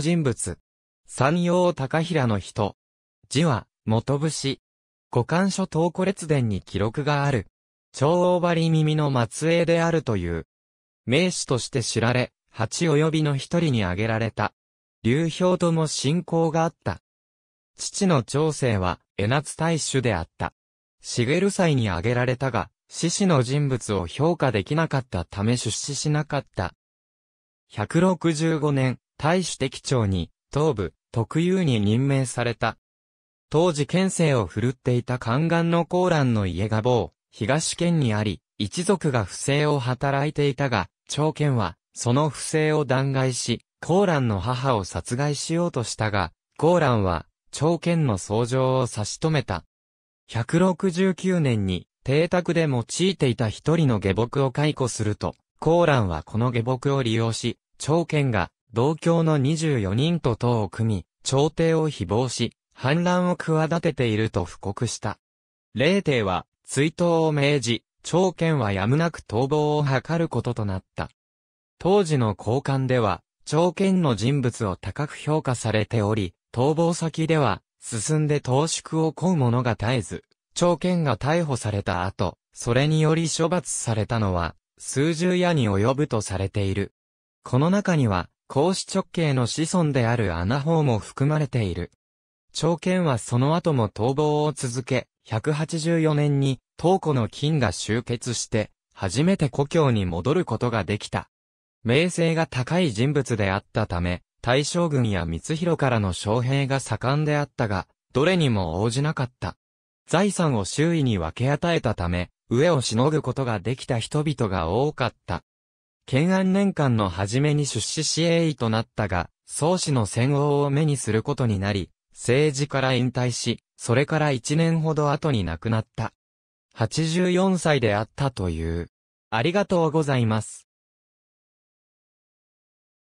人物。山陽高平の人。字は、元節。五冠書東古列伝に記録がある。長王張耳の末裔であるという。名詞として知られ、八及びの一人に挙げられた。流氷とも信仰があった。父の長生は、江夏大主であった。茂祭に挙げられたが、獅子の人物を評価できなかったため出資しなかった。165年、大使的長に、東部、特有に任命された。当時県政を振るっていた宦官のコーランの家が某、東県にあり、一族が不正を働いていたが、長県は、その不正を弾劾し、コーランの母を殺害しようとしたが、コーランは、長県の相乗を差し止めた。169年に、邸宅で用いていた一人の下僕を解雇すると、コーランはこの下僕を利用し、長県が同郷の24人と党を組み、朝廷を誹謗し、反乱を企てていると布告した。霊帝は、追悼を命じ、朝剣はやむなく逃亡を図ることとなった。当時の高官では、朝剣の人物を高く評価されており、逃亡先では、進んで投縮を請う者が絶えず、朝剣が逮捕された後、それにより処罰されたのは、数十夜に及ぶとされている。この中には、孔子直系の子孫である穴方も含まれている。長剣はその後も逃亡を続け、184年に、東湖の金が集結して、初めて故郷に戻ることができた。名声が高い人物であったため、大将軍や光弘からの将兵が盛んであったが、どれにも応じなかった。財産を周囲に分け与えたため、上をしのぐことができた人々が多かった。建安年間の初めに出資し営意となったが、宗氏の戦王を目にすることになり、政治から引退し、それから1年ほど後に亡くなった。84歳であったという。ありがとうございます。